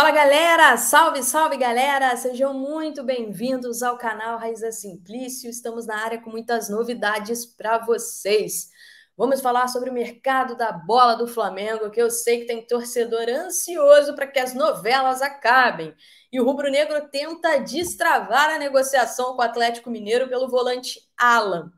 Fala galera, salve, salve galera! Sejam muito bem-vindos ao canal Raiza Simplício. Estamos na área com muitas novidades para vocês. Vamos falar sobre o mercado da bola do Flamengo, que eu sei que tem torcedor ansioso para que as novelas acabem. E o Rubro Negro tenta destravar a negociação com o Atlético Mineiro pelo volante Alan.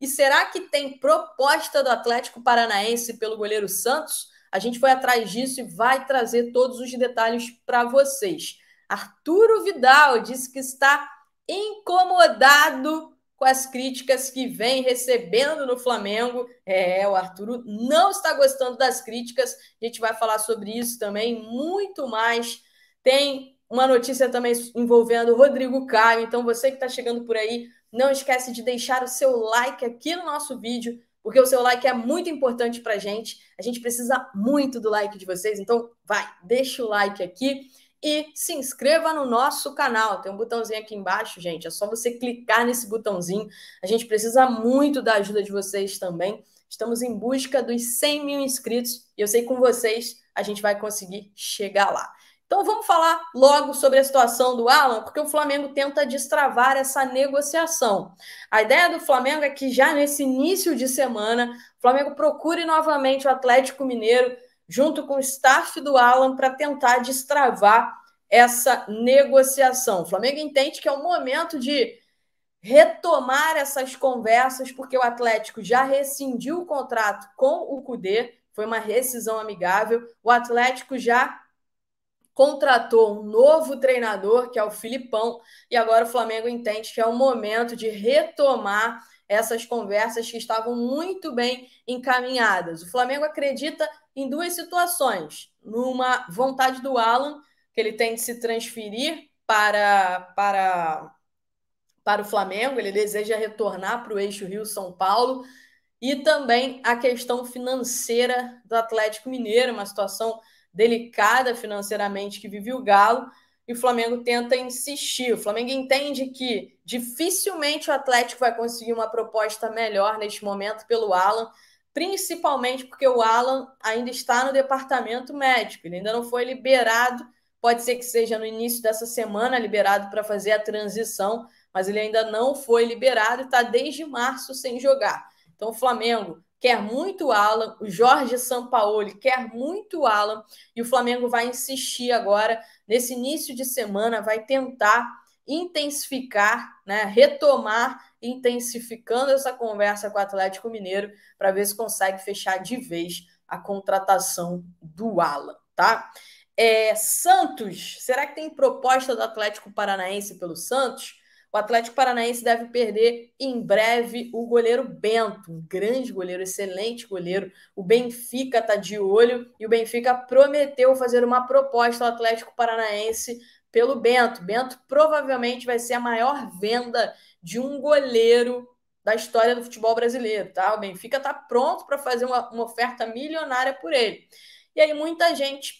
E será que tem proposta do Atlético Paranaense pelo goleiro Santos? A gente foi atrás disso e vai trazer todos os detalhes para vocês. Arturo Vidal disse que está incomodado com as críticas que vem recebendo no Flamengo. É, o Arturo não está gostando das críticas. A gente vai falar sobre isso também, muito mais. Tem uma notícia também envolvendo o Rodrigo Caio. Então, você que está chegando por aí, não esquece de deixar o seu like aqui no nosso vídeo porque o seu like é muito importante para a gente. A gente precisa muito do like de vocês, então vai, deixa o like aqui e se inscreva no nosso canal. Tem um botãozinho aqui embaixo, gente. É só você clicar nesse botãozinho. A gente precisa muito da ajuda de vocês também. Estamos em busca dos 100 mil inscritos e eu sei que com vocês a gente vai conseguir chegar lá. Então vamos falar logo sobre a situação do Alan, porque o Flamengo tenta destravar essa negociação. A ideia do Flamengo é que já nesse início de semana, o Flamengo procure novamente o Atlético Mineiro, junto com o staff do Alan, para tentar destravar essa negociação. O Flamengo entende que é o momento de retomar essas conversas, porque o Atlético já rescindiu o contrato com o Cude, foi uma rescisão amigável. O Atlético já contratou um novo treinador, que é o Filipão, e agora o Flamengo entende que é o momento de retomar essas conversas que estavam muito bem encaminhadas. O Flamengo acredita em duas situações: numa vontade do Alan, que ele tem de se transferir para, para, para o Flamengo, ele deseja retornar para o eixo Rio-São Paulo. E também a questão financeira do Atlético Mineiro, uma situação delicada financeiramente que vive o Galo, e o Flamengo tenta insistir. O Flamengo entende que dificilmente o Atlético vai conseguir uma proposta melhor neste momento pelo Alan, principalmente porque o Alan ainda está no departamento médico, ele ainda não foi liberado. Pode ser que seja no início dessa semana liberado para fazer a transição, mas ele ainda não foi liberado e está desde março sem jogar. Então, o Flamengo quer muito o Alan, o Jorge Sampaoli quer muito o Alan, e o Flamengo vai insistir agora, nesse início de semana, vai tentar intensificar, né, retomar, intensificando essa conversa com o Atlético Mineiro para ver se consegue fechar de vez a contratação do Alan, tá? É, Santos, será que tem proposta do Atlético Paranaense pelo Santos? O Atlético Paranaense deve perder em breve o goleiro Bento, um grande goleiro, excelente goleiro. O Benfica está de olho e o Benfica prometeu fazer uma proposta ao Atlético Paranaense pelo Bento. Bento provavelmente vai ser a maior venda de um goleiro da história do futebol brasileiro, tá? O Benfica está pronto para fazer uma, uma oferta milionária por ele. E aí muita gente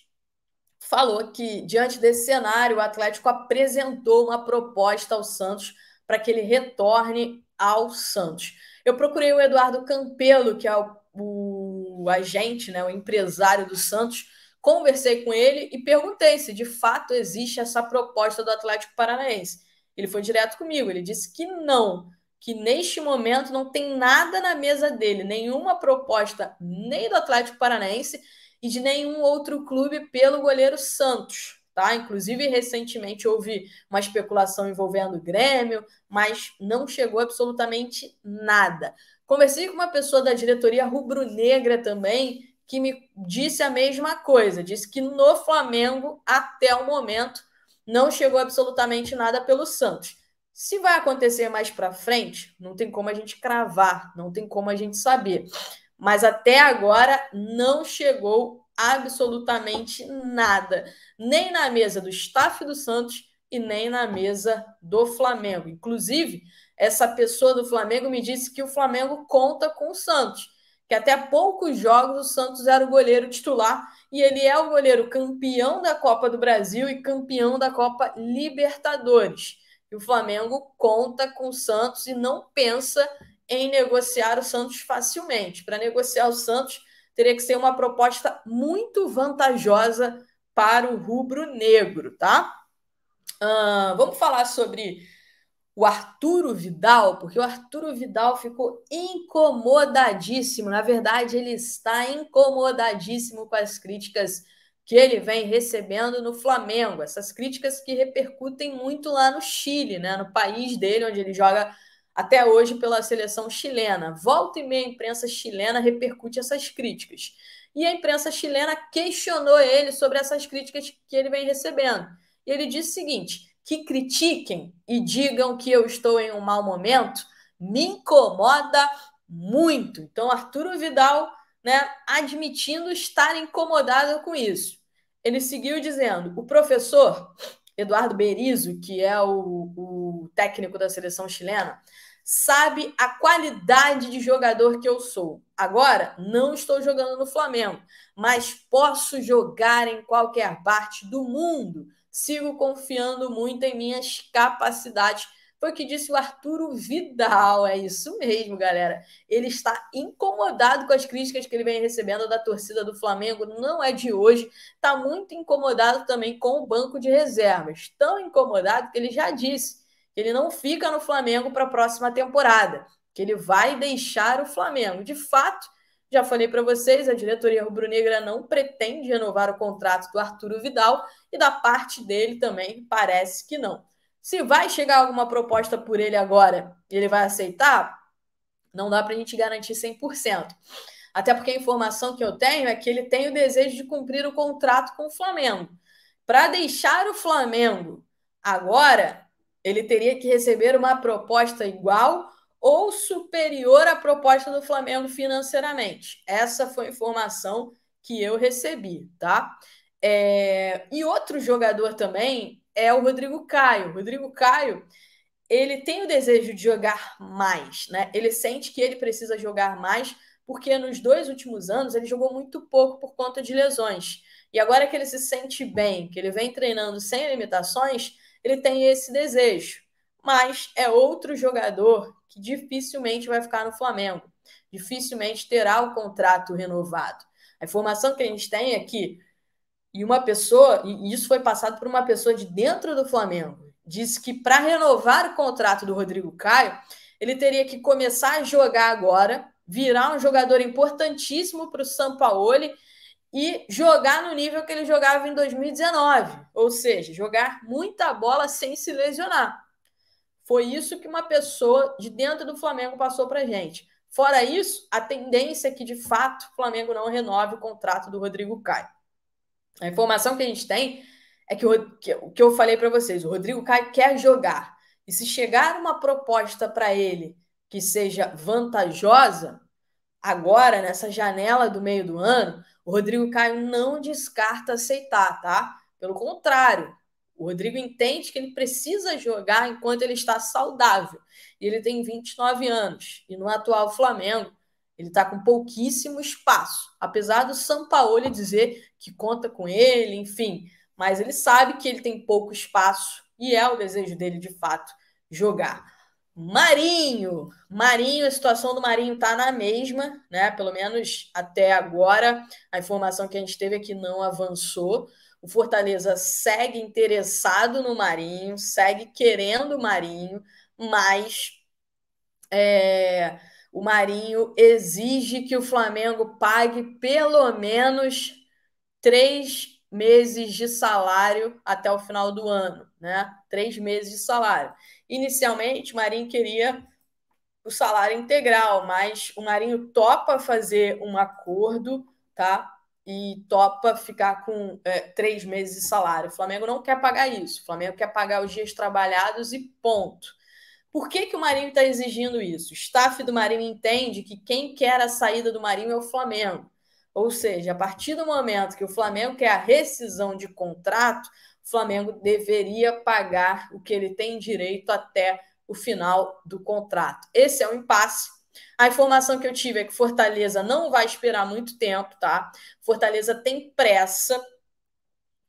falou que, diante desse cenário, o Atlético apresentou uma proposta ao Santos para que ele retorne ao Santos. Eu procurei o Eduardo Campelo, que é o, o, agente, né, o empresário do Santos, conversei com ele e perguntei se de fato existe essa proposta do Atlético Paranaense. Ele foi direto comigo, ele disse que não, que neste momento não tem nada na mesa dele, nenhuma proposta nem do Atlético Paranaense e de nenhum outro clube pelo goleiro Santos. Tá? Inclusive, recentemente houve uma especulação envolvendo o Grêmio, mas não chegou absolutamente nada. Conversei com uma pessoa da diretoria rubro-negra também, que me disse a mesma coisa, disse que no Flamengo, até o momento, não chegou absolutamente nada pelo Santos. Se vai acontecer mais para frente, não tem como a gente cravar, não tem como a gente saber mas até agora não chegou absolutamente nada, nem na mesa do staff do Santos e nem na mesa do Flamengo. Inclusive, essa pessoa do Flamengo me disse que o Flamengo conta com o Santos, que até poucos jogos o Santos era o goleiro titular e ele é o goleiro campeão da Copa do Brasil e campeão da Copa Libertadores. E o Flamengo conta com o Santos e não pensa em negociar o Santos facilmente. Para negociar o Santos, teria que ser uma proposta muito vantajosa para o rubro-negro, tá? Uh, vamos falar sobre o Arturo Vidal, porque o Arturo Vidal ficou incomodadíssimo. Na verdade, ele está incomodadíssimo com as críticas que ele vem recebendo no Flamengo. Essas críticas que repercutem muito lá no Chile, né? no país dele, onde ele joga até hoje pela seleção chilena. Volta e meia, a imprensa chilena repercute essas críticas. E a imprensa chilena questionou ele sobre essas críticas que ele vem recebendo. E ele disse o seguinte: que critiquem e digam que eu estou em um mau momento me incomoda muito. Então, Arturo Vidal, né, admitindo estar incomodado com isso. Ele seguiu dizendo: o professor Eduardo Berizzo, que é o, o técnico da seleção chilena, sabe a qualidade de jogador que eu sou. Agora, não estou jogando no Flamengo, mas posso jogar em qualquer parte do mundo. Sigo confiando muito em minhas capacidades foi o que disse o Arturo Vidal. É isso mesmo, galera. Ele está incomodado com as críticas que ele vem recebendo da torcida do Flamengo. Não é de hoje. Está muito incomodado também com o banco de reservas. Tão incomodado que ele já disse que ele não fica no Flamengo para a próxima temporada. Que ele vai deixar o Flamengo. De fato, já falei para vocês, a diretoria rubro-negra não pretende renovar o contrato do Arturo Vidal e da parte dele também parece que não. Se vai chegar alguma proposta por ele agora e ele vai aceitar, não dá para a gente garantir 100%. Até porque a informação que eu tenho é que ele tem o desejo de cumprir o contrato com o Flamengo. Para deixar o Flamengo agora, ele teria que receber uma proposta igual ou superior à proposta do Flamengo financeiramente. Essa foi a informação que eu recebi, tá? É... E outro jogador também é o Rodrigo Caio. O Rodrigo Caio, ele tem o desejo de jogar mais, né? Ele sente que ele precisa jogar mais, porque nos dois últimos anos ele jogou muito pouco por conta de lesões. E agora que ele se sente bem, que ele vem treinando sem limitações, ele tem esse desejo. Mas é outro jogador que dificilmente vai ficar no Flamengo, dificilmente terá o contrato renovado. A informação que a gente tem é que e uma pessoa, e isso foi passado por uma pessoa de dentro do Flamengo, disse que para renovar o contrato do Rodrigo Caio, ele teria que começar a jogar agora, virar um jogador importantíssimo para o Sampaoli e jogar no nível que ele jogava em 2019, ou seja, jogar muita bola sem se lesionar. Foi isso que uma pessoa de dentro do Flamengo passou para gente. Fora isso, a tendência é que de fato o Flamengo não renove o contrato do Rodrigo Caio. A informação que a gente tem é que o que, eu falei para vocês, o Rodrigo Caio quer jogar. E se chegar uma proposta para ele que seja vantajosa, agora, nessa janela do meio do ano, o Rodrigo Caio não descarta aceitar, tá? Pelo contrário, o Rodrigo entende que ele precisa jogar enquanto ele está saudável. E ele tem 29 anos. E no atual Flamengo, ele está com pouquíssimo espaço, apesar do Sampaoli dizer que conta com ele, enfim. Mas ele sabe que ele tem pouco espaço e é o desejo dele, de fato, jogar. Marinho, Marinho, a situação do Marinho está na mesma, né? Pelo menos até agora, a informação que a gente teve é que não avançou. O Fortaleza segue interessado no Marinho, segue querendo o Marinho, mas é, o Marinho exige que o Flamengo pague pelo menos três meses de salário até o final do ano, né? Três meses de salário. Inicialmente, o Marinho queria o salário integral, mas o Marinho topa fazer um acordo, tá? E topa ficar com é, três meses de salário. O Flamengo não quer pagar isso. O Flamengo quer pagar os dias trabalhados e ponto. Por que, que o Marinho está exigindo isso? O staff do Marinho entende que quem quer a saída do Marinho é o Flamengo. Ou seja, a partir do momento que o Flamengo quer a rescisão de contrato, o Flamengo deveria pagar o que ele tem direito até o final do contrato. Esse é o um impasse. A informação que eu tive é que Fortaleza não vai esperar muito tempo, tá? Fortaleza tem pressa.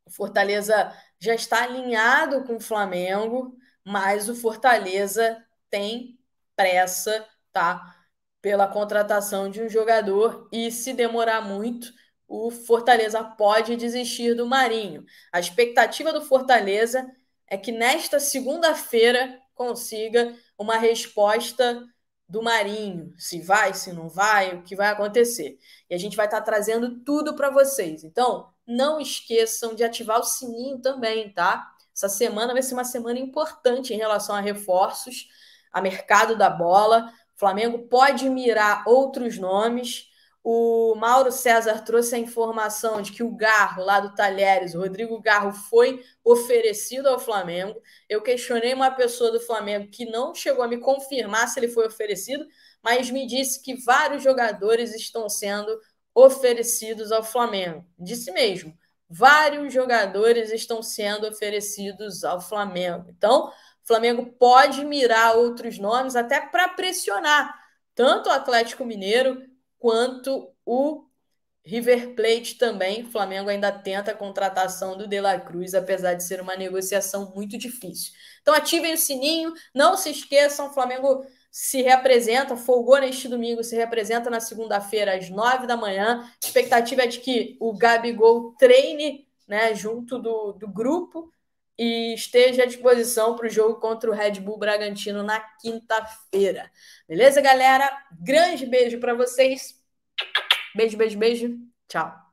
Fortaleza já está alinhado com o Flamengo mas o Fortaleza tem pressa, tá? Pela contratação de um jogador e se demorar muito, o Fortaleza pode desistir do Marinho. A expectativa do Fortaleza é que nesta segunda-feira consiga uma resposta do Marinho, se vai, se não vai, o que vai acontecer. E a gente vai estar tá trazendo tudo para vocês. Então, não esqueçam de ativar o sininho também, tá? Essa semana vai ser uma semana importante em relação a reforços, a mercado da bola. O Flamengo pode mirar outros nomes. O Mauro César trouxe a informação de que o Garro, lá do Talheres, o Rodrigo Garro, foi oferecido ao Flamengo. Eu questionei uma pessoa do Flamengo que não chegou a me confirmar se ele foi oferecido, mas me disse que vários jogadores estão sendo oferecidos ao Flamengo. Disse mesmo vários jogadores estão sendo oferecidos ao Flamengo. Então, o Flamengo pode mirar outros nomes até para pressionar tanto o Atlético Mineiro quanto o River Plate também. O Flamengo ainda tenta a contratação do De La Cruz, apesar de ser uma negociação muito difícil. Então ativem o sininho, não se esqueçam, Flamengo se reapresenta, folgou neste domingo, se reapresenta na segunda-feira às nove da manhã. A expectativa é de que o Gabigol treine né, junto do, do grupo e esteja à disposição para o jogo contra o Red Bull Bragantino na quinta-feira. Beleza, galera? Grande beijo para vocês. Beijo, beijo, beijo. Tchau.